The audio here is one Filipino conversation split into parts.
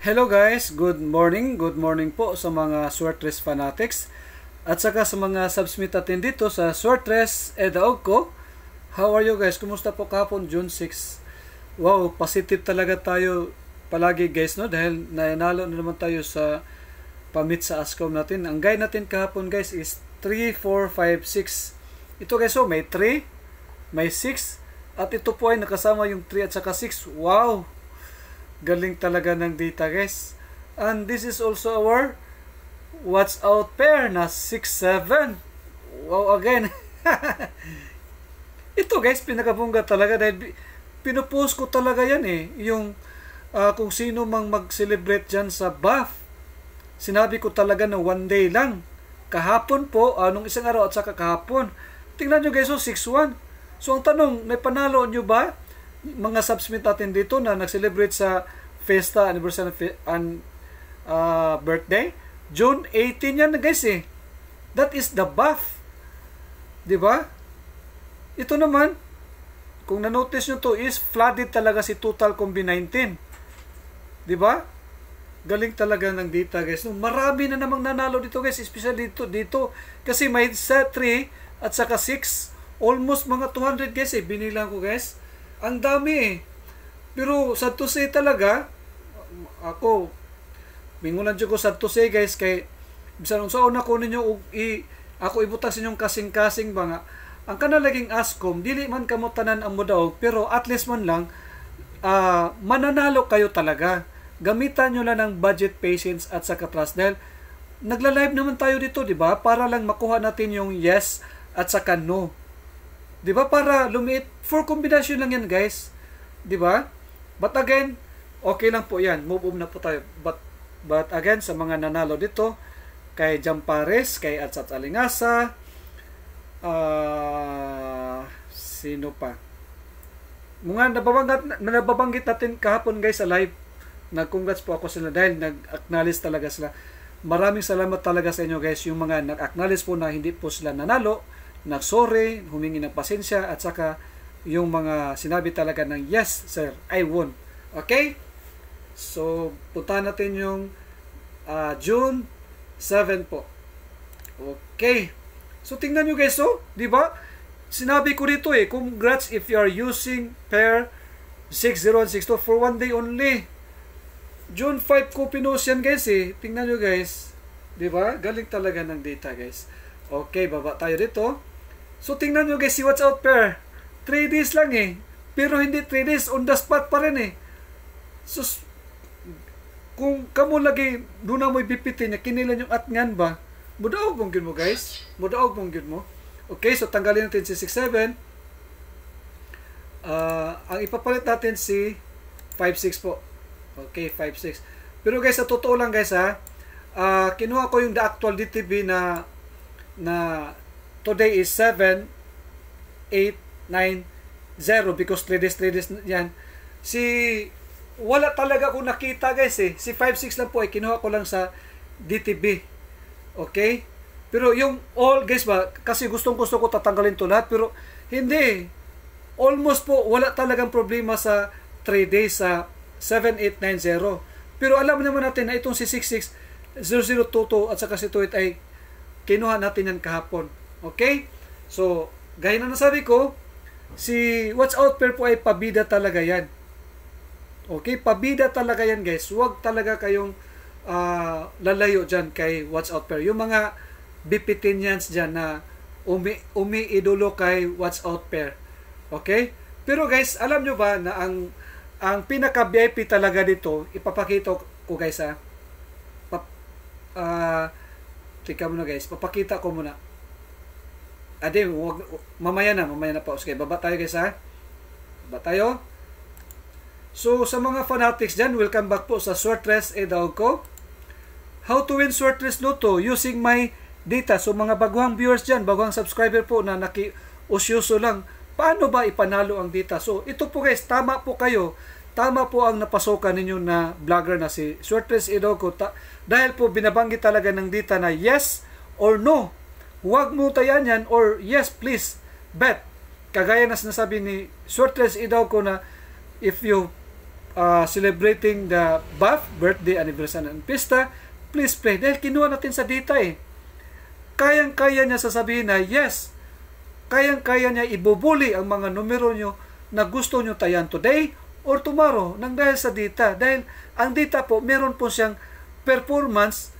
Hello guys, good morning. Good morning po sa mga Swartres fanatics at saka sa mga subsmit natin dito sa Swartres Edaog ko. How are you guys? Kumusta po kahapon June 6? Wow, positive talaga tayo palagi guys no dahil nanalo na naman tayo sa pamit sa ASCOM natin. Ang guide natin kahapon guys is 3, 4, 5, 6. Ito guys so oh, may 3, may 6 at ito po ay nakasama yung 3 at saka 6. Wow! Galing talaga ng data guys. And this is also our watch out pair na 6-7. Wow again. Ito guys, pinakabungga talaga dahil pinupost ko talaga yan eh. Yung uh, kung sino mang mag-celebrate dyan sa buff Sinabi ko talaga na one day lang. Kahapon po, uh, isang araw at saka kahapon. Tingnan nyo guys, so 6-1. So ang tanong, may panalo nyo ba? Mga subsmit natin dito na nag-celebrate sa fiesta, anniversary and uh, ah, birthday. June 18 yan guys eh. That is the buff. Di ba? Ito naman, kung na-notice nyo to is flooded talaga si Total Combi 19. Di ba? Galing talaga ng data guys. No, marami na namang nanalo dito guys, especially dito, dito. Kasi may set 3 at saka 6, almost mga 200 guys eh, binilang ko guys. Ang dami eh. Pero sa to say talaga, ako mingunan jud ko sadto say guys kay bisan unsa una ko ninyo og i ako ibutang sa inyong kasing-kasing ba nga ang kana laging askom dili man kamo tanan ang mudaog pero at least man lang uh, mananalo kayo talaga gamitan nyo lang ng budget patience at sa trust dahil nagla-live naman tayo dito, 'di ba? Para lang makuha natin yung yes at saka no. 'Di ba? Para lumiit for combination lang 'yan, guys. 'Di ba? But again, okay lang po yan. Move on na po tayo. But, but again, sa mga nanalo dito, kay Jampares, kay Atsat Alingasa, uh, sino pa? Mga nababanggit, nababanggit natin kahapon guys sa live, nag-congrats po ako sila dahil nag-acknowledge talaga sila. Maraming salamat talaga sa inyo guys, yung mga nag-acknowledge po na hindi po sila nanalo, nagsorry, humingi ng pasensya, at saka yung mga sinabi talaga ng yes sir, I won. Okay? So, punta natin yung uh, June 7 po. Okay. So, tingnan nyo guys, so, di ba? Sinabi ko dito eh, congrats if you are using pair 60 and 62 for one day only. June 5 ko pinost yan guys eh. Tingnan nyo guys. Di ba? Galing talaga ng data guys. Okay, baba tayo dito. So, tingnan nyo guys, see what's out pair. 3 days lang eh. Pero hindi 3 days, on the spot pa rin eh. So, kung kamo lagi doon na mo ibipitin niya kinila yung ngan ba mudaog mong gyud mo guys mudaog mong gyud mo okay so tanggalin natin si 67 uh, ah, ang ipapalit natin si 56 po okay 56 pero guys sa totoo lang guys ha uh, kinuha ko yung the actual DTB na na today is 7 8 9 0 because 3 days 3 days yan si wala talaga akong nakita guys eh. Si 5.6 lang po ay eh, kinuha ko lang sa DTB. Okay? Pero yung all guys ba, kasi gustong gusto ko tatanggalin to lahat pero hindi eh. Almost po wala talagang problema sa 3 days sa 7890. Pero alam naman natin na itong si 660022 at saka si 28 ay kinuha natin yan kahapon. Okay? So, gaya na nasabi ko, si watch out pair po ay pabida talaga yan. Okay, pabida talaga yan guys. Huwag talaga kayong uh, lalayo dyan kay Watch Out Pair. Yung mga Bipitinians dyan na umi, umiidolo kay Watch Out Pair. Okay? Pero guys, alam nyo ba na ang ang pinaka VIP talaga dito, ipapakita ko guys ha. Ah. Pap, uh, tika muna guys, papakita ko muna. Ade, wag, mamaya na, mamaya na pa. Okay, baba tayo guys ha. Baba tayo. So, sa mga fanatics dyan, welcome back po sa Swartres Edauco. How to win Swartres Lotto using my data. So, mga baguhang viewers dyan, baguhang subscriber po na nakiusyoso lang, paano ba ipanalo ang data? So, ito po guys, tama po kayo. Tama po ang napasokan ninyo na vlogger na si Swartres Edauco. dahil po binabanggit talaga ng data na yes or no. Huwag mo tayan yan or yes please bet. Kagaya na sinasabi ni Swartres Edauco na if you uh, celebrating the birth, birthday, anniversary, and pista, please pray. Dahil kinuha natin sa dita eh. Kayang-kaya niya sasabihin na, yes, kayang-kaya niya ibubuli ang mga numero nyo na gusto nyo tayan today or tomorrow nang dahil sa dita. Dahil ang dita po, meron po siyang performance,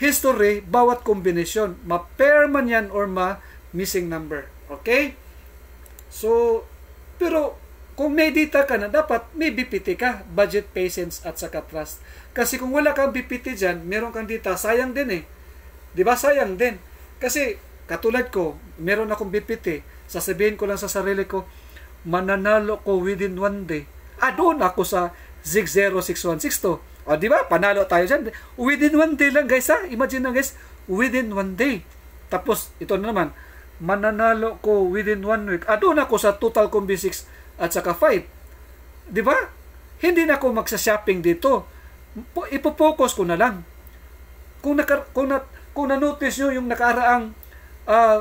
history, bawat kombinasyon. Ma-pair man yan or ma-missing number. Okay? So, pero kung may data ka na, dapat may BPT ka, budget patience at saka trust. Kasi kung wala kang BPT diyan, meron kang data, sayang din eh. Di ba sayang din? Kasi katulad ko, meron akong BPT, sasabihin ko lang sa sarili ko, mananalo ko within one day. Ah, doon ako sa 606162. O, di ba? Panalo tayo dyan. Within one day lang, guys, ha? Imagine na, guys, within one day. Tapos, ito na naman, mananalo ko within one week. Ah, doon ako sa total kong 6 at saka 5. Di ba? Hindi na ako magsa-shopping dito. Ipo-focus ko na lang. Kung, naka, kung, na, kung na-notice niyo yung nakaraang uh,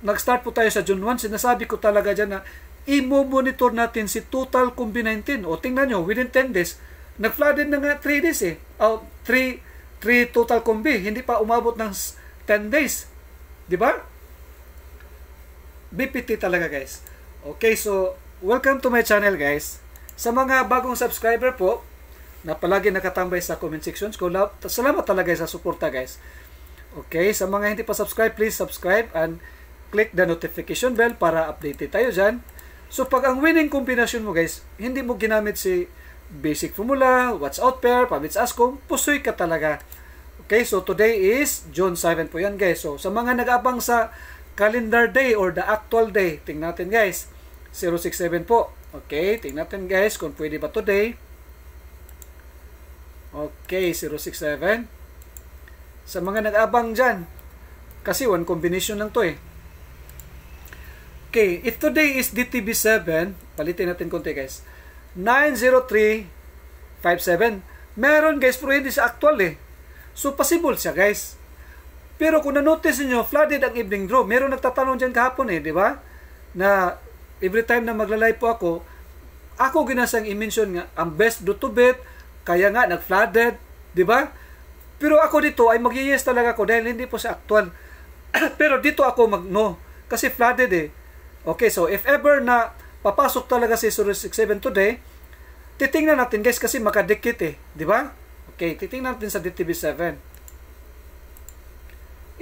nag-start po tayo sa June 1, sinasabi ko talaga diyan na i-monitor natin si total COVID-19. O tingnan niyo, within 10 days, nag-flooded na nga 3 days eh. oh, 3, 3 total combi, hindi pa umabot ng 10 days. Di ba? BPT talaga guys. Okay, so Welcome to my channel guys. Sa mga bagong subscriber po, na palagi nakatambay sa comment sections ko, salamat talaga sa suporta guys. Okay, sa mga hindi pa subscribe, please subscribe and click the notification bell para updated tayo dyan. So pag ang winning combination mo guys, hindi mo ginamit si basic formula, what's out pair, pamits pabits ascom, pusoy ka talaga. Okay, so today is June 7 po yan guys. So sa mga nag-abang sa calendar day or the actual day, tingnan natin guys 067 po. Okay, tingnan natin guys kung pwede ba today. Okay, 067. Sa mga nag-abang dyan, kasi one combination lang to eh. Okay, if today is DTB7, palitin natin konti guys. 90357. Meron guys, pero hindi sa actual eh. So, possible siya guys. Pero kung na-notice niyo flooded ang evening draw. Meron nagtatanong dyan kahapon eh, di ba? Na every time na maglalay po ako, ako ginasang i-mention nga, ang best do to kaya nga nag-flooded, di ba? Pero ako dito ay mag-yes talaga ako dahil hindi po sa actual. Pero dito ako mag-no. Kasi flooded eh. Okay, so if ever na papasok talaga si 067 today, titingnan natin guys kasi makadikit eh. Di ba? Okay, titingnan natin sa DTB 7.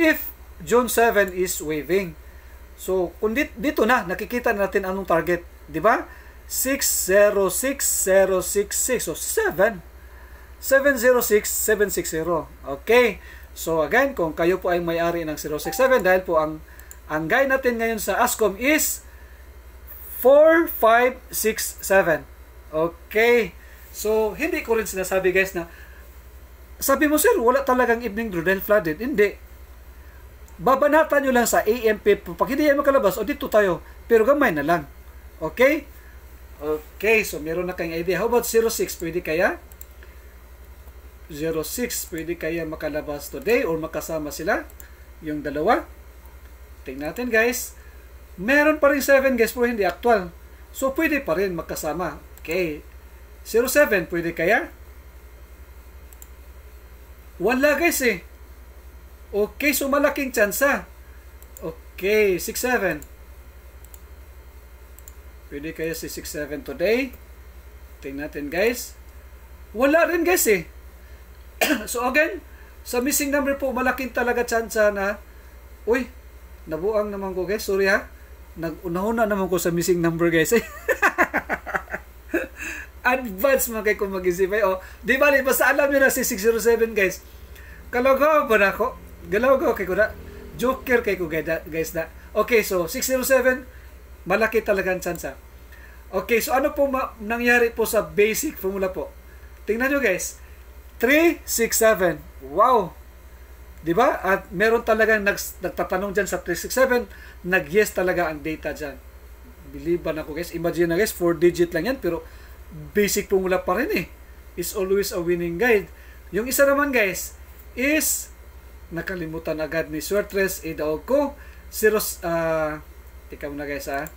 If June 7 is waving, So, kung dit, dito na, nakikita natin anong target. Di ba? 606066 o so 7. 706760. Okay. So again, kung kayo po ay may-ari ng 067 dahil po ang ang guy natin ngayon sa ASCOM is 4567. Okay. So hindi ko rin sinasabi guys na sabi mo sir, wala talagang evening draw flooded. Hindi babanatan nyo lang sa AMP. Pag hindi yan makalabas, o dito tayo. Pero gamay na lang. Okay? Okay, so meron na kayong idea. How about 06? Pwede kaya? 06, pwede kaya makalabas today or makasama sila? Yung dalawa? Tingnan natin guys. Meron pa rin 7 guys pero hindi actual. So pwede pa rin magkasama. Okay. 07, pwede kaya? Wala guys eh. Okay, so malaking tsansa. Okay, 6-7. Pwede kaya si 6-7 today. Tingnan natin guys. Wala rin guys eh. so again, sa missing number po, malaking talaga tsansa na, uy, nabuang naman ko guys. Sorry ha. Nag-una-una naman ko sa missing number guys eh. Advance mga kayo kung mag-isip. Oh, di bali, basta alam nyo na si 607 guys. Kalagawa ba na ako? galaw ko kay ko Joker kay ko guys na. Okay, so 607 malaki talaga ang chance. Okay, so ano po nangyari po sa basic formula po? Tingnan niyo guys. 367. Wow! Di ba? At meron talagang nag, nagtatanong diyan sa 367, nag-yes talaga ang data dyan. Biliban ako guys. Imagine na guys, 4 digit lang yan, pero basic formula pa rin eh. Is always a winning guide. Yung isa naman guys, is nakalimutan agad ni Suertres idaog ko si Ros uh, ikaw muna guys ah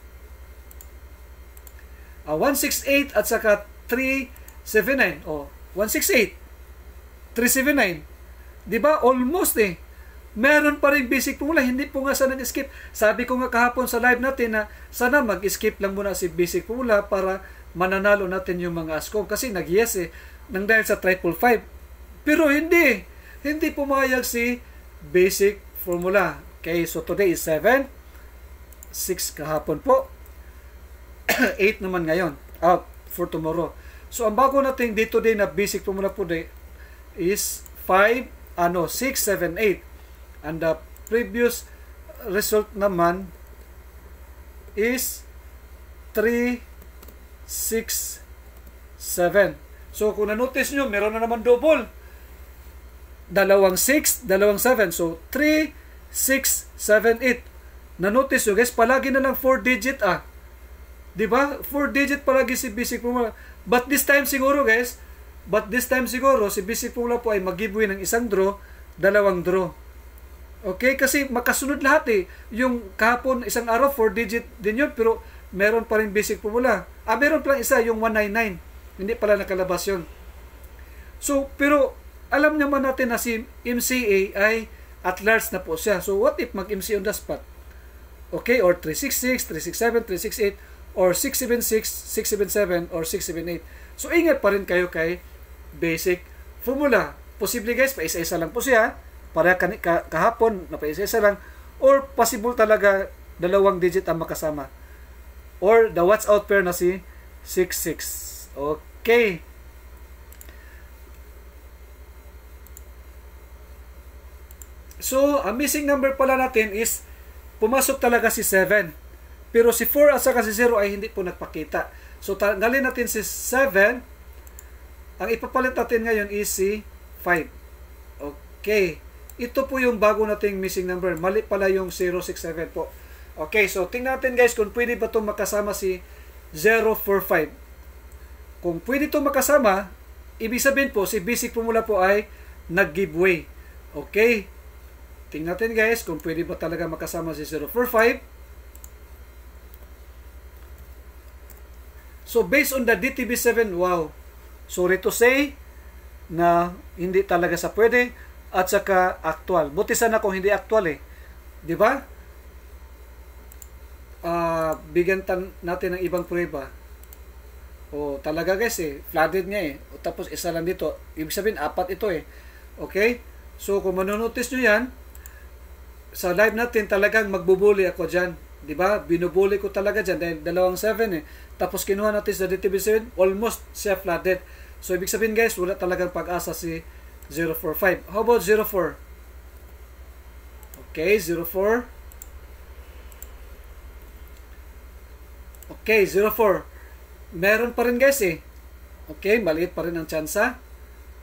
uh, ah, 168 at saka 379 oh 168 379 di ba almost eh meron pa rin basic formula hindi po nga sana nag-skip sabi ko nga kahapon sa live natin na sana mag-skip lang muna si basic formula para mananalo natin yung mga ASCOM kasi nag-yes eh nang dahil sa triple 5 pero hindi eh hindi pumayag si basic formula. Okay, so today is 7. 6 kahapon po. 8 naman ngayon. Out ah, for tomorrow. So, ang bago nating dito din na basic formula po day is 5, ano, 6, 7, 8. And the previous result naman is 3, 6, 7. So, kung na-notice nyo, meron na naman double dalawang 6, dalawang 7. So, 3, 6, 7, 8. Na-notice nyo guys, palagi na lang 4 digit ah. Diba? 4 digit palagi si basic formula. But this time siguro guys, but this time siguro si basic formula po ay mag-giveaway ng isang draw, dalawang draw. Okay? Kasi makasunod lahat eh. Yung kahapon, isang araw, 4 digit din yun, pero meron pa rin basic formula. Ah, meron pa lang isa, yung 199. Hindi pala nakalabas yun. So, pero alam naman natin na si MCA ay at large na po siya. So what if mag mc on the spot? Okay, or 366, 367, 368, or 676, 677, or 678. So ingat pa rin kayo kay basic formula. Posible guys, paisa-isa lang po siya. Para kahapon, na paisa-isa lang. Or possible talaga dalawang digit ang makasama. Or the watch out pair na si 66. Okay. So, ang missing number pala natin is pumasok talaga si 7. Pero si 4 at saka si 0 ay hindi po nagpakita. So, tanggalin natin si 7. Ang ipapalit natin ngayon is si 5. Okay. Ito po yung bago nating missing number. Mali pala yung 067 po. Okay, so tingnan natin guys kung pwede ba itong makasama si 045. Kung pwede itong makasama, ibig sabihin po si basic formula po ay nag-giveaway. Okay, Tingnan natin guys kung pwede ba talaga makasama si 045. So based on the DTB7, wow, sorry to say na hindi talaga sa pwede at saka actual. Buti sana kung hindi actual eh. 'Di ba? Uh, bigyan natin ng ibang prueba. O talaga guys eh, flooded niya eh. O, tapos isa lang dito. Ibig sabihin apat ito eh. Okay? So kung manonotice nyo yan, sa live natin talagang magbubuli ako dyan. Di ba? Binubuli ko talaga dyan dahil dalawang 7 eh. Tapos kinuha natin sa DTB7, almost siya flooded. So ibig sabihin guys, wala talagang pag-asa si 045. How about 04? Okay, 04. Okay, 04. Meron pa rin guys eh. Okay, maliit pa rin ang tsansa.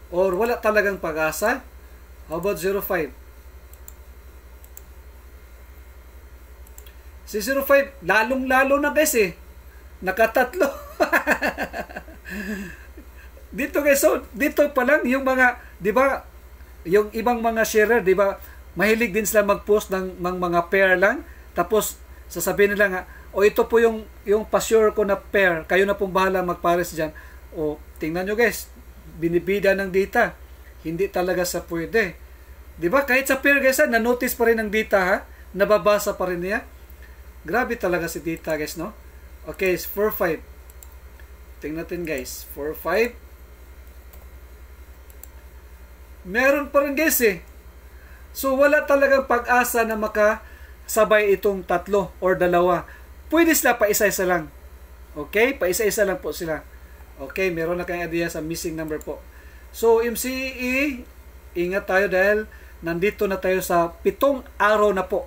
Or wala talagang pag-asa. How about 05? Si 05, lalong-lalo na guys eh. Nakatatlo. dito guys, so dito pa lang yung mga, di ba, yung ibang mga sharer, di ba, mahilig din sila mag-post ng, ng mga pair lang. Tapos, sasabihin nila nga, o ito po yung, yung pasure ko na pair. Kayo na pong bahala magpares dyan. O, tingnan nyo guys, binibida ng data. Hindi talaga sa pwede. Di ba? Kahit sa pair guys, ha, na-notice pa rin ng data ha. Nababasa pa rin niya. Grabe talaga si Dita guys, no? Okay, 4-5. Tingnan natin guys. 4-5. Meron pa rin guys eh. So wala talagang pag-asa na makasabay itong tatlo or dalawa. Pwede sila pa isa-isa lang. Okay? Pa isa-isa lang po sila. Okay, meron na kayong idea sa missing number po. So, MCE, ingat tayo dahil nandito na tayo sa pitong araw na po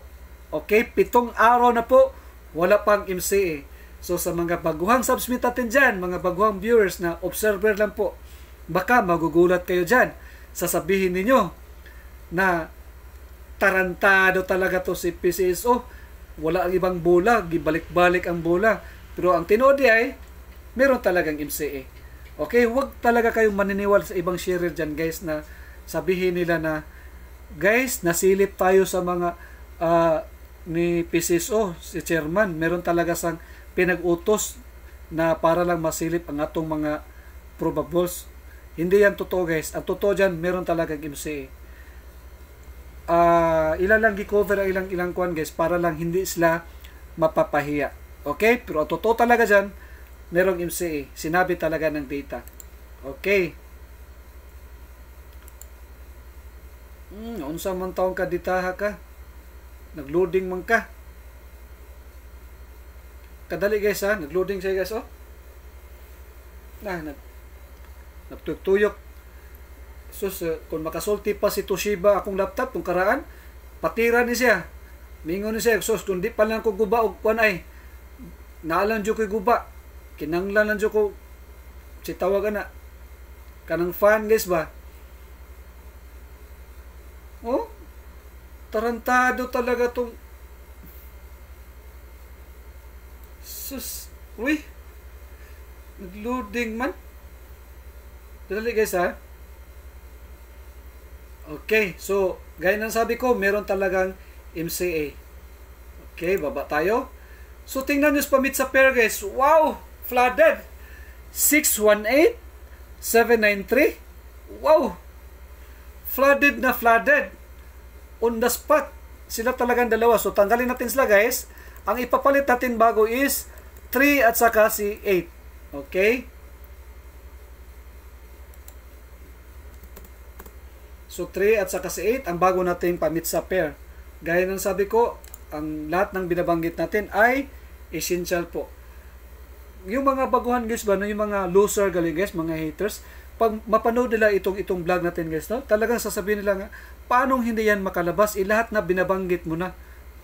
Okay, pitong araw na po, wala pang MCA. So sa mga baguhang subsmit natin dyan, mga baguhang viewers na observer lang po, baka magugulat kayo dyan. Sasabihin ninyo na tarantado talaga to si PCSO. Wala ang ibang bola, gibalik-balik ang bola. Pero ang tinood ay, meron talagang MCA. Okay, huwag talaga kayong maniniwal sa ibang sharer dyan guys na sabihin nila na guys, nasilip tayo sa mga uh, ni PCSO, si chairman, meron talaga sang pinag-utos na para lang masilip ang atong mga probables. Hindi yan totoo guys. Ang totoo dyan, meron talaga ang MCA. Uh, ilan lang gi-cover ang ilang ilang kwan guys para lang hindi sila mapapahiya. Okay? Pero ang totoo talaga dyan, merong MCA. Sinabi talaga ng data. Okay. Hmm, unsa man taong kaditaha ka? Nagloading man ka. Kadali guys ha, nagloading siya guys oh. Nah, nag nagtutuyok. So, uh, eh, kung makasulti pa si Toshiba akong laptop kung karaan, patira ni siya. Mingon ni siya, sus, kung di pa lang ko guba og kuan ay, naalan dyo ko guba. Kinanglan lang dyo ko, si tawagan na. Kanang fan guys ba? Oh, Tarantado talaga tong... Sus... Uy! Nag-loading man. Dali guys ha. Okay, so gaya ng sabi ko, meron talagang MCA. Okay, baba tayo. So tingnan nyo pamit sa pair guys. Wow! Flooded! 618, 793. Wow! Flooded na flooded on the spot. Sila talagang dalawa. So, tanggalin natin sila guys. Ang ipapalit natin bago is 3 at saka si 8. Okay? So, 3 at saka si 8 ang bago natin pamit sa pair. Gaya ng sabi ko, ang lahat ng binabanggit natin ay essential po. Yung mga baguhan guys ba, no? yung mga loser galing guys, mga haters, pag mapanood nila itong itong vlog natin guys, no? talagang sasabihin nila nga, paano hindi yan makalabas? Eh, lahat na binabanggit mo na.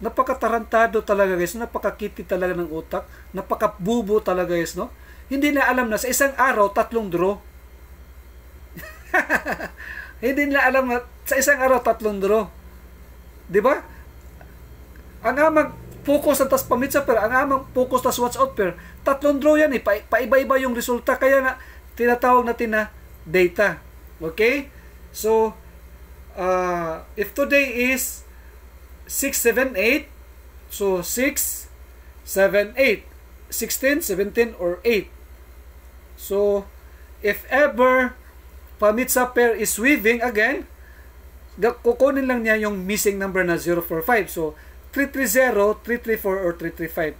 Napakatarantado talaga guys, napakakiti talaga ng utak, napakabubo talaga guys, no? Hindi na alam na sa isang araw, tatlong draw. hindi nila alam na sa isang araw, tatlong draw. 'Di ba? Ang amag focus at tas pamitsa pero ang amang focus tas watch out pero tatlong draw yan eh. Pa, paiba-iba yung resulta kaya na tinatawag natin na data. Okay? So, uh, if today is 678, so 6, 7, 8, 16, 17, or 8. So, if ever Pamitsa pair is weaving again, kukunin lang niya yung missing number na 045. So, 330, 334, or 335.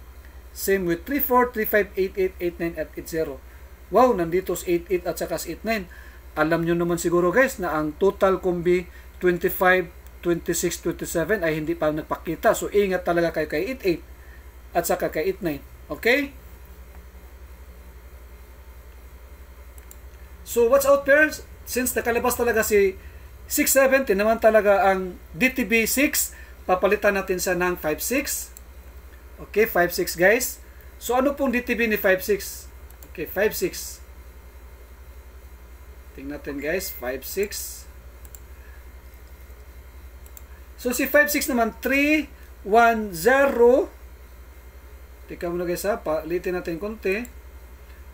Same with 34, 35, 88, 89, at 80. Wow, nandito 88 at saka 89. Alam nyo naman siguro guys na ang total kumbi 25, 26, 27 ay hindi pa nagpakita. So ingat talaga kayo kay 88 at saka kay 89. Okay? So what's out parents, since nakalabas talaga si 67, naman talaga ang DTB 6, papalitan natin sa ng 56. Okay, 56 guys. So ano pong DTB ni 56? Okay, 5-6. Tingnan natin guys, 5-6. So si 5-6 naman, 3, 1, 0. Tika muna guys ha, palitin natin konti.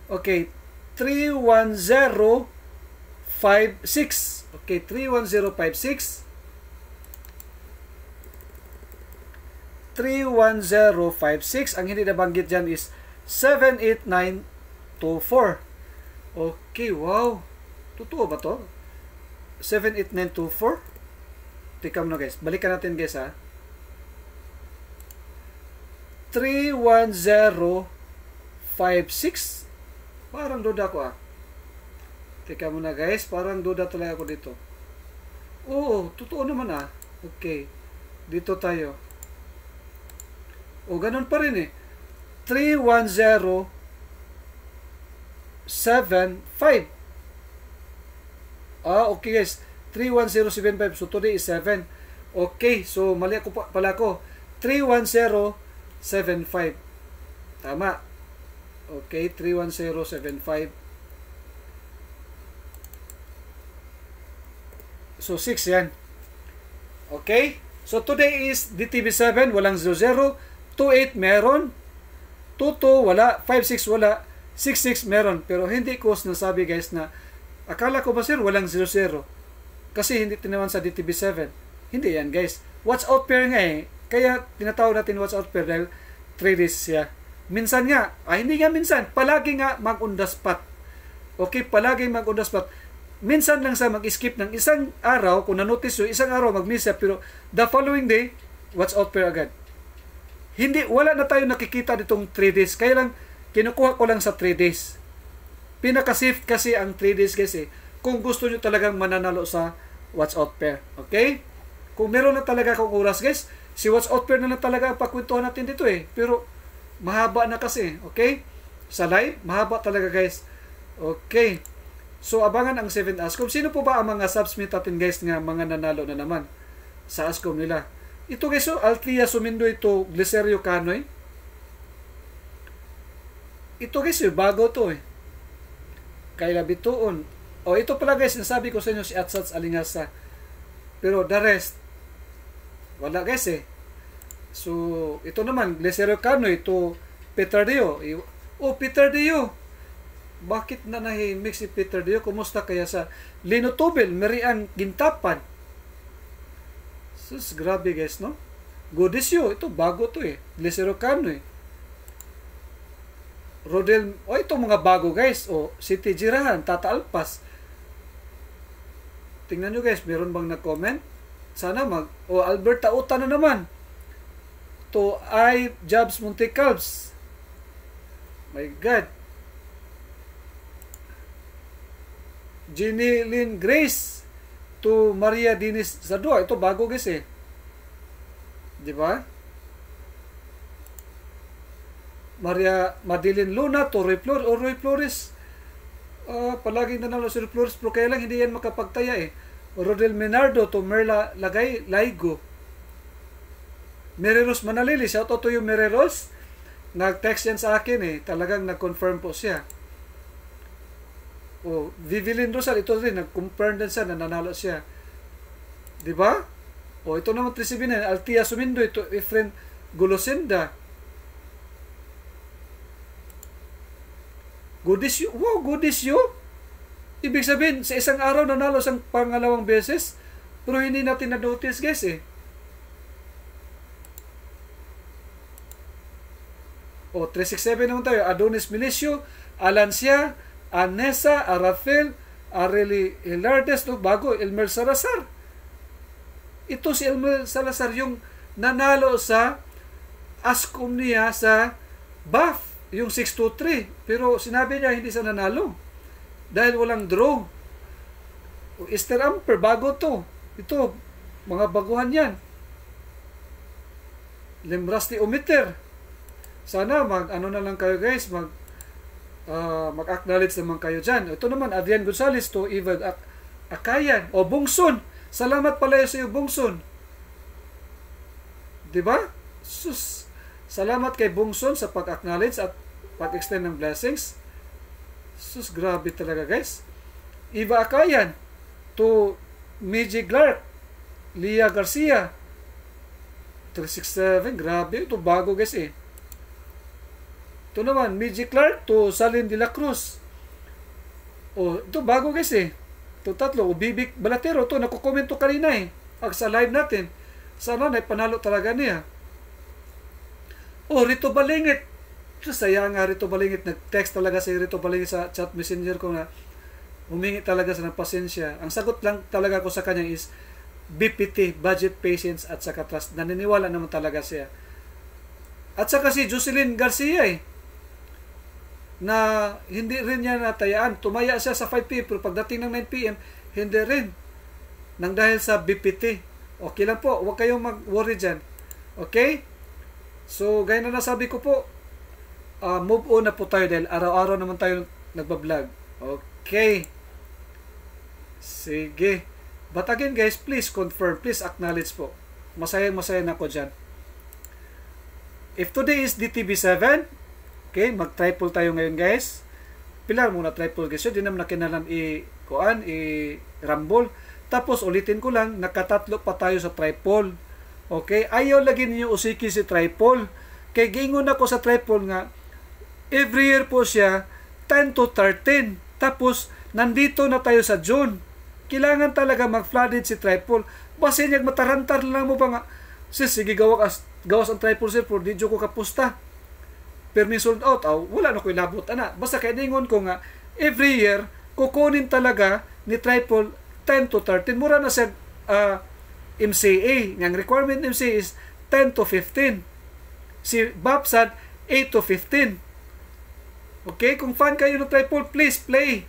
Okay, 3, 1, 0, 5, 6. Okay, 3, 1, 0, 5, 6. 31056 ang hindi nabanggit diyan is 789 2, 4. Okay, wow. Totoo ba to? 7, 8, 9, 2, 4? Tikam na guys. Balikan natin guys ha. 3, 1, 0, 5, 6. Parang duda ko ah. Teka muna guys, parang duda talaga ako dito. Oo, totoo naman ah. Okay. Dito tayo. O, ganun pa rin eh. 310 7.5. Ah, okay guys. 31075. So today is 7. Okay. So mali ako pala ko. 31075. Tama. Okay. 31075. So 6 yan. Okay? So today is DTB7, walang 00. 28 meron. 22 wala. 56 wala. 66 meron, pero hindi ko sinasabi guys na akala ko ba sir walang 00 Kasi hindi tinawan sa DTB7. Hindi yan guys. Watch out pair nga eh. Kaya tinatawag natin watch out pair dahil 3 days siya. Minsan nga, ah hindi nga minsan, palagi nga mag-undas pat. Okay, palagi mag-undas pat minsan lang sa mag-skip ng isang araw, kung nanotice nyo, isang araw mag-miss pero the following day, watch out pair agad. Hindi, wala na tayo nakikita nitong 3 days. Kaya lang, Kinukuha ko lang sa 3 days. Pinaka-safe kasi ang 3 days kasi kung gusto nyo talagang mananalo sa Watch Out Pair. Okay? Kung meron na talaga akong oras guys, si Watch Out Pair na lang talaga ang pakwentuhan natin dito eh. Pero mahaba na kasi. Okay? Sa live, mahaba talaga guys. Okay. So abangan ang 7 ASCOM. Sino po ba ang mga subsmit natin guys nga mga nanalo na naman sa ASCOM nila? Ito guys, so, oh, Althea Sumindo ito, Glicerio Canoy. Ito guys, eh, bago to eh. Kay labituon. O ito pala guys, nasabi ko sa inyo si Atsats Alingasa. Pero the rest, wala guys eh. So, ito naman, Glesero Cano, ito Peter Dio. Oh, Peter Dio! Bakit na nahimik si Peter Dio? Kumusta kaya sa Lino Tubel, Merian Gintapan? Sus, grabe guys, no? Godesyo, ito bago to eh. Glesero Cano eh. Rodel, o oh, itong mga bago guys, oh, si TJ Rahan, Tata Alpas. Tingnan nyo guys, meron bang nag-comment? Sana mag, oh, Alberta Uta na naman. To I Jobs Montecalves. My God. Jenny Lynn Grace to Maria Dinis Zadua. Ito bago guys eh. Di ba? Maria Madeline Luna to Roy Flores. O Roy Flores, uh, palaging nanalo si Roy Flores pero kaya lang hindi yan makapagtaya eh. Rodel Menardo to Merla Lagay Laigo. Mereros Manalili, shout out to you Mereros. Nag-text yan sa akin eh, talagang nag-confirm po siya. O Vivilin Rosal, ito rin, nag-confirm din siya na nanalo siya. Diba? O ito naman 379, Altia Sumindo, ito Efren Gulosinda. Goodies you? Wow, goodies you? Ibig sabihin, sa isang araw nanalo sa pangalawang beses, pero hindi natin na-notice guys eh. O, 367 naman tayo. Adonis Milicio, Alancia, Anessa, Arafel, Areli Hilardes, no? bago, Elmer Salazar. Ito si Elmer Salazar yung nanalo sa Ascom sa BAF yung 6-2-3. Pero sinabi niya hindi siya nanalo. Dahil walang draw. Easter Amper, bago to. Ito, mga baguhan yan. Lembrasti ni Ometer. Sana mag ano na lang kayo guys, mag uh, mag-acknowledge naman kayo diyan. Ito naman Adrian Gonzalez to Ivan Ak Akayan o Bungson. Salamat pala sa iyo Bungson. 'Di ba? Sus. Salamat kay Bungson sa pag-acknowledge at pag-extend ng blessings. Sus, grabe talaga guys. Iva Akayan to Meiji Clark, Leah Garcia, 367, grabe ito, bago guys eh. Ito naman, Meiji Clark to Salim de la Cruz. Oh, ito bago guys eh. Ito tatlo, o Bibik Balatero, ito, nakukomento kanina eh. sa live natin, sana na panalo talaga niya. Oh, Rito Balingit. Saya nga Rito Balingit. Nag-text talaga si Rito Balingit sa chat messenger ko na humingi talaga sa ng pasensya. Ang sagot lang talaga ko sa kanya is BPT, Budget Patience at saka Trust. Naniniwala naman talaga siya. At saka si Jocelyn Garcia eh, na hindi rin niya natayaan. Tumaya siya sa 5pm pero pagdating ng 9pm, hindi rin. Nang dahil sa BPT. Okay lang po, huwag kayong mag-worry dyan. Okay? So, gaya na nasabi ko po, uh, move on na po tayo dahil araw-araw naman tayo nagbablog. Okay. Sige. But again guys, please confirm, please acknowledge po. Masaya-masaya na ko dyan. If today is DTB7, okay, mag-triple tayo ngayon guys. Pilar muna triple guys. So, di naman na kinalan i-kuan, i-rumble. Tapos ulitin ko lang, nakatatlo pa tayo sa triple. Okay? Ayaw lagi ninyo usiki si Tripol. Kay gingon ako sa Tripol nga, every year po siya, 10 to 13. Tapos, nandito na tayo sa June. Kailangan talaga mag-flooded si Tripol. Basin niya matarantar lang mo pa nga, sis, sige gawas, gawas ang Tripol sir, for di ko kapusta. Permiso out, aw, ah, wala na ko ilabot, ana. Basta kay ningon ko nga, every year, kukunin talaga ni Tripol 10 to 13. Mura na siya, uh, MCA. Ang requirement ng MCA is 10 to 15. Si Babsad, 8 to 15. Okay, kung fan kayo ng triple, please play.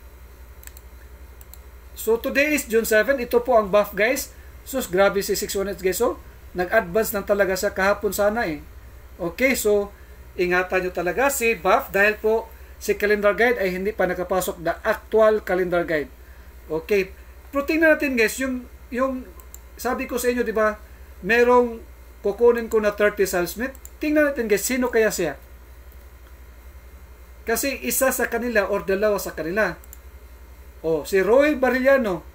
So today is June 7. Ito po ang buff guys. So grabe si 618 guys. So oh. nag-advance na talaga sa kahapon sana eh. Okay, so ingatan nyo talaga si buff dahil po si calendar guide ay hindi pa nakapasok the actual calendar guide. Okay, protein na natin guys yung yung sabi ko sa inyo, di ba, merong kukunin ko na 30 salesmen. Tingnan natin guys, sino kaya siya? Kasi isa sa kanila or dalawa sa kanila. Oh, si Roy Barillano,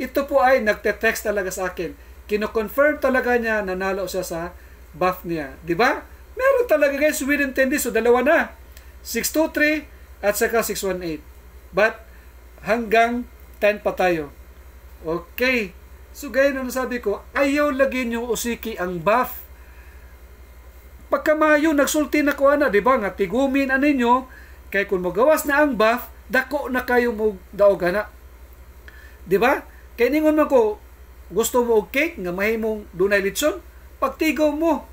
ito po ay nagte-text talaga sa akin. Kino-confirm talaga niya na nalo siya sa buff niya. Di ba? Meron talaga guys, within 10 days. So, dalawa na. 623 at saka 618. But, hanggang 10 pa tayo. Okay. So gaya na nasabi ko, ayaw lagi niyo usiki ang buff. Pagka mayo, nagsulti na ko ana, di ba? Nga tigumin an ninyo, kay kung magawas na ang buff, dako na kayo mo daog ana. Di ba? Kay ningon man ko, gusto mo og cake nga mahimong dunay litson, pagtigaw mo.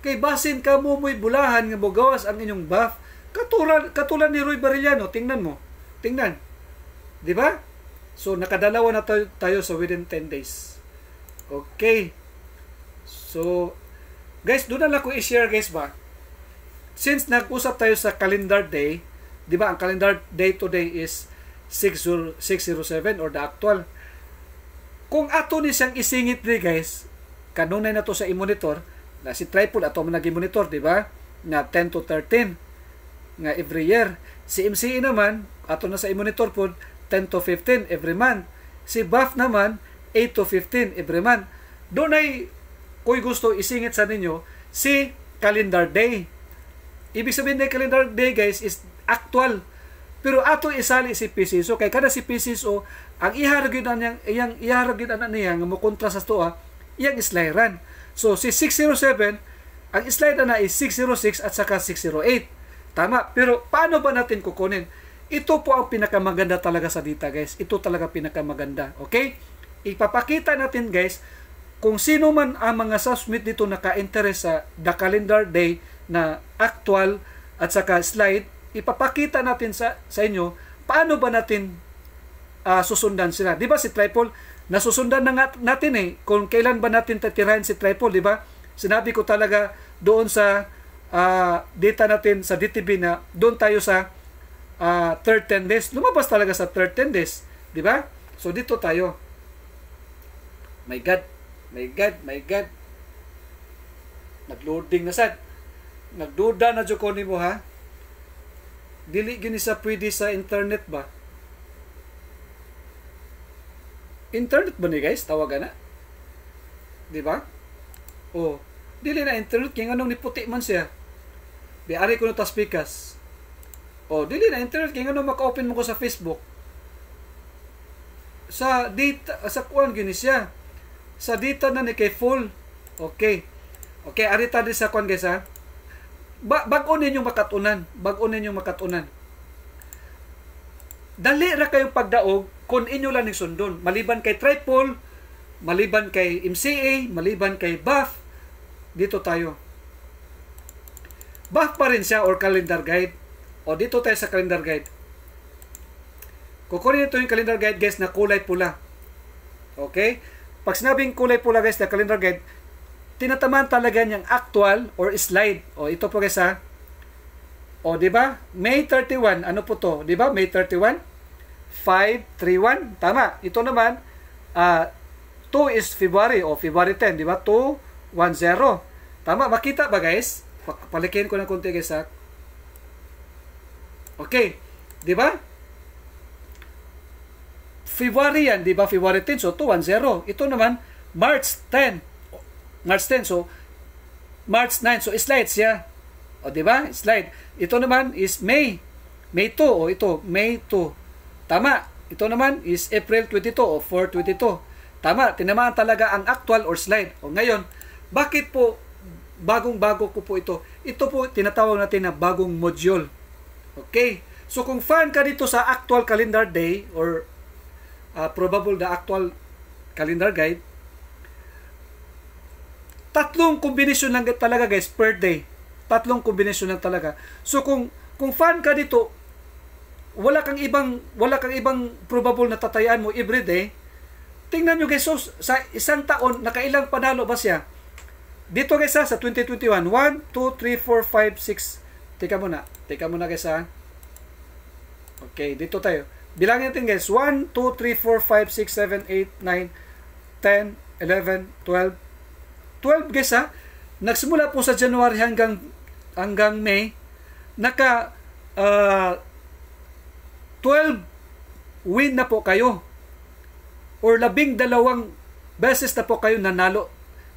Kay basin ka mo mo'y bulahan nga magawas ang inyong buff. Katulad, katulad ni Roy Barillano, tingnan mo. Tingnan. Di ba? So, nakadalawa na tayo, tayo sa within 10 days. Okay. So, guys, doon na lang ko i-share guys ba. Since nag-usap tayo sa calendar day, di ba ang calendar day today is 607 or the actual. Kung ato ni siyang isingit ni guys, kanunay na to sa i-monitor, na si Tripod ato man nag-monitor, di ba? Na 10 to 13 nga every year. Si MCE naman, ato na sa i-monitor pod, 10 to 15 every month. Si Buff naman, 8 to 15 every month. Doon ay, kung gusto, isingit sa ninyo, si calendar day. Ibig sabihin na calendar day, guys, is actual. Pero ato isali si PCSO. Kaya kada si PCSO, ang iharagin na niyang, iyang iharagin na niya, nga mukontra sa toa, iyang islayran. So, si 607, ang slide na, na is 606 at saka 608. Tama. Pero paano ba natin kukunin? Ito po ang pinakamaganda talaga sa dita guys. Ito talaga pinakamaganda. Okay? Ipapakita natin guys kung sino man ang mga submit dito naka-interest sa the calendar day na actual at saka slide, ipapakita natin sa, sa inyo paano ba natin uh, susundan sila. Di ba si Tripol, nasusundan na nga natin eh kung kailan ba natin tatirahin si Tripol, di ba? Sinabi ko talaga doon sa uh, data natin sa DTB na doon tayo sa uh, third 10 days, lumabas talaga sa third 10 days. Di ba? So, dito tayo. My God, my God, my God. Nagloading na sad. Nagduda na dyan ni mo ha. Dili gini sa pwede sa internet ba? Internet ba ni guys? Tawagan na. Di ba? Oh, dili na internet kaya anong niputi man siya. Biari ko na taspikas. O, oh, dili na internet kay ngano maka-open mo ko sa Facebook. Sa data sa kuan gini siya. Sa data na ni kay full. Okay. Okay, arita di sa kuan guys ha. Ba bag-o ninyo makatunan, bag-o ninyo makatunan. Dali ra kayong pagdaog kun inyo lang ning sundon. Maliban kay triple, maliban kay MCA, maliban kay BAF, dito tayo. BAF pa rin siya or calendar guide. O dito tayo sa calendar guide. Kukunin nito yung calendar guide guys na kulay pula. Okay? Pag sinabing kulay pula guys na calendar guide, tinatamaan talaga niyang actual or slide. O ito po guys ha. O di ba? May 31, ano po to? Di ba? May 31, 531. Tama. Ito naman uh, ah, 2 is February o February 10, di ba? 210. Tama, makita ba guys? Palikin ko ng konti guys ha. Okay, di ba? February yan, di ba? February 10, so 210. Ito naman, March 10. March 10, so March 9, so slides siya. Yeah. O, di ba? Slide. Ito naman is May. May 2, o ito, May 2. Tama. Ito naman is April 22, o 422. Tama, tinamaan talaga ang actual or slide. O ngayon, bakit po bagong-bago ko po ito? Ito po tinatawag natin na bagong module. Okay? So kung fan ka dito sa actual calendar day or uh, probable the actual calendar guide, tatlong kombinasyon lang talaga guys per day. Tatlong kombinasyon lang talaga. So kung kung fan ka dito, wala kang ibang wala kang ibang probable na tatayaan mo every day. Tingnan niyo guys, so, sa isang taon nakailang panalo ba siya? Dito guys ha, sa 2021, 1, 2, 3, 4, 5, 6, Teka muna. Teka muna guys ha. Okay, dito tayo. Bilangin natin guys. 1, 2, 3, 4, 5, 6, 7, 8, 9, 10, 11, 12. 12 guys ha. Nagsimula po sa January hanggang hanggang May. Naka uh, ah, 12 win na po kayo. Or labing dalawang beses na po kayo nanalo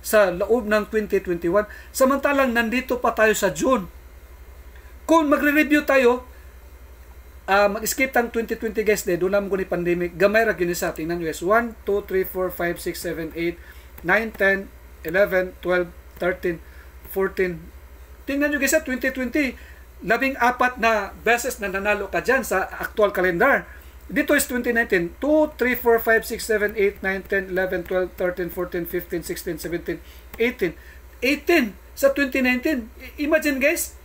sa loob ng 2021. Samantalang nandito pa tayo sa June. Kung magre-review tayo, uh, mag-skip tang 2020 guys, de, doon naman ko ni pandemic. Gamay ra gyud sa tingnan guys. 1 2 3 4 5 6 7 8 9 10 11 12 13 14. Tingnan niyo guys sa 2020, labing apat na beses na nanalo ka diyan sa actual calendar. Dito is 2019, 2, 3, 4, 5, 6, 7, 8, 9, 10, 11, 12, 13, 14, 15, 16, 17, 18. 18 sa 2019. Imagine guys,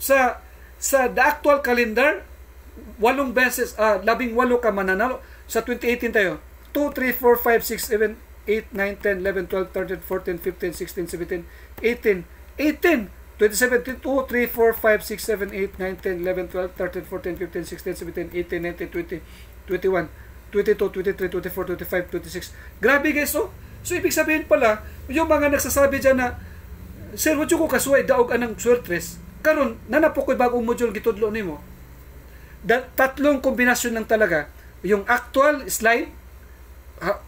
sa sa the actual calendar, walong beses, ah, labing walo ka mananalo. Sa 2018 tayo, 2, 3, 4, 5, 6, 7, 8, 9, 10, 11, 12, 13, 14, 15, 16, 17, 18, 18, 2017, 2, 3, 4, 5, 6, 7, 8, 9, 10, 11, 12, 13, 14, 15, 16, 17, 18, 19, 20, 21, 22, 23, 24, 25, 26. Grabe guys, so, oh. so ibig sabihin pala, yung mga nagsasabi dyan na, Sir, wadyo ko kasuway, daog anang swertres karon nanapo ko'y bagong module gitudlo nimo da, tatlong kombinasyon lang talaga yung actual slide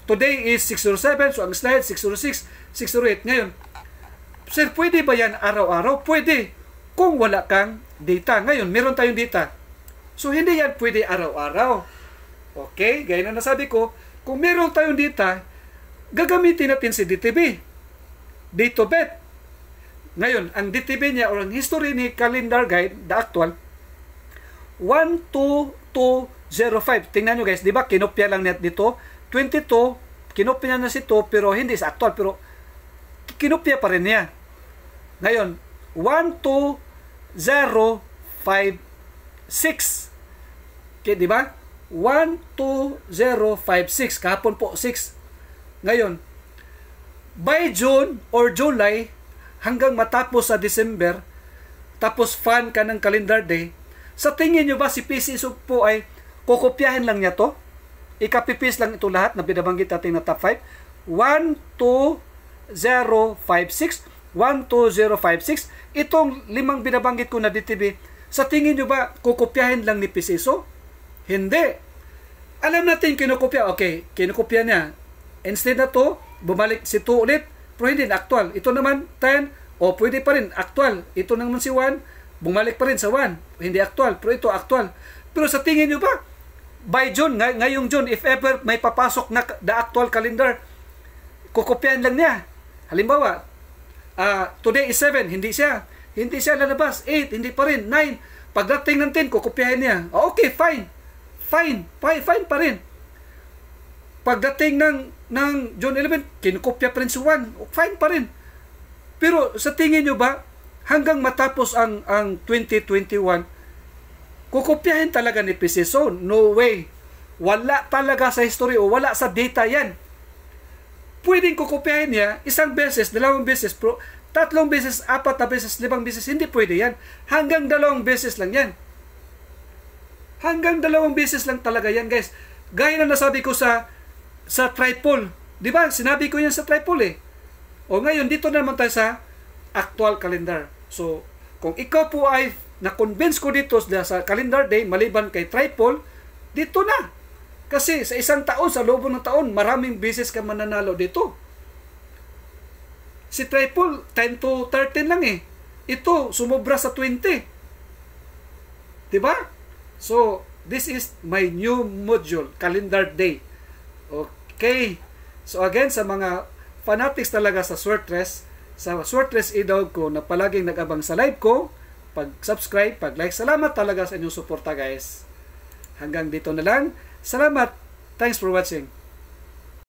today is 607 so ang slide 606 608 ngayon sir pwede ba yan araw-araw pwede kung wala kang data ngayon meron tayong data so hindi yan pwede araw-araw okay gaya na nasabi ko kung meron tayong data gagamitin natin si DTB database ngayon, ang DTB niya or ang history ni calendar guide, the actual, 12205. Tingnan nyo guys, di ba? Kinopya lang niya dito. 22, kinopya niya na si 2 pero hindi sa actual. Pero kinopya pa rin niya. Ngayon, 12056. Okay, di ba? 12056. Kahapon po, 6. Ngayon, by June or July hanggang matapos sa December, tapos fan ka ng calendar day, sa tingin nyo ba si PC Isog po ay kukopyahin lang niya to? Ikapipis lang ito lahat na binabanggit natin na top 5. 12056. 12056. Itong limang binabanggit ko na DTB, sa tingin nyo ba kukopyahin lang ni Pisiso? Hindi. Alam natin kinukopya. Okay, kinukopya niya. Instead na to, bumalik si 2 ulit pwede actual. Ito naman 10 o pwede pa rin actual. Ito naman si 1, bumalik pa rin sa 1. Hindi actual, pero ito actual. Pero sa tingin nyo ba, by June, ngay- ngayong June, if ever may papasok na the actual calendar, kukopyahan lang niya. Halimbawa, uh, today is 7, hindi siya. Hindi siya lalabas. 8, hindi pa rin. 9, pagdating ng 10, kukopyahin niya. Ah, okay, fine. Fine. Fine, fine pa rin. Pagdating ng ng John 11, kinukopya pa rin si 1. Fine pa rin. Pero sa tingin nyo ba, hanggang matapos ang, ang 2021, kukopyahin talaga ni Pisiso? No way. Wala talaga sa history o wala sa data yan. Pwedeng kukopyahin niya isang beses, dalawang beses, pero tatlong beses, apat na beses, limang beses, hindi pwede yan. Hanggang dalawang beses lang yan. Hanggang dalawang beses lang talaga yan, guys. Gaya na nasabi ko sa sa triple. Di ba? Sinabi ko yan sa triple eh. O ngayon, dito na naman tayo sa actual calendar. So, kung ikaw po ay na-convince ko dito sa calendar day, maliban kay triple, dito na. Kasi sa isang taon, sa lobo ng taon, maraming beses ka mananalo dito. Si triple, 10 to 13 lang eh. Ito, sumobra sa 20. Diba? So, this is my new module, calendar day. Okay. So again, sa mga fanatics talaga sa Swortress, sa Swortress idog ko na palaging nag-abang sa live ko, pag-subscribe, pag-like. Salamat talaga sa inyong suporta guys. Hanggang dito na lang. Salamat. Thanks for watching.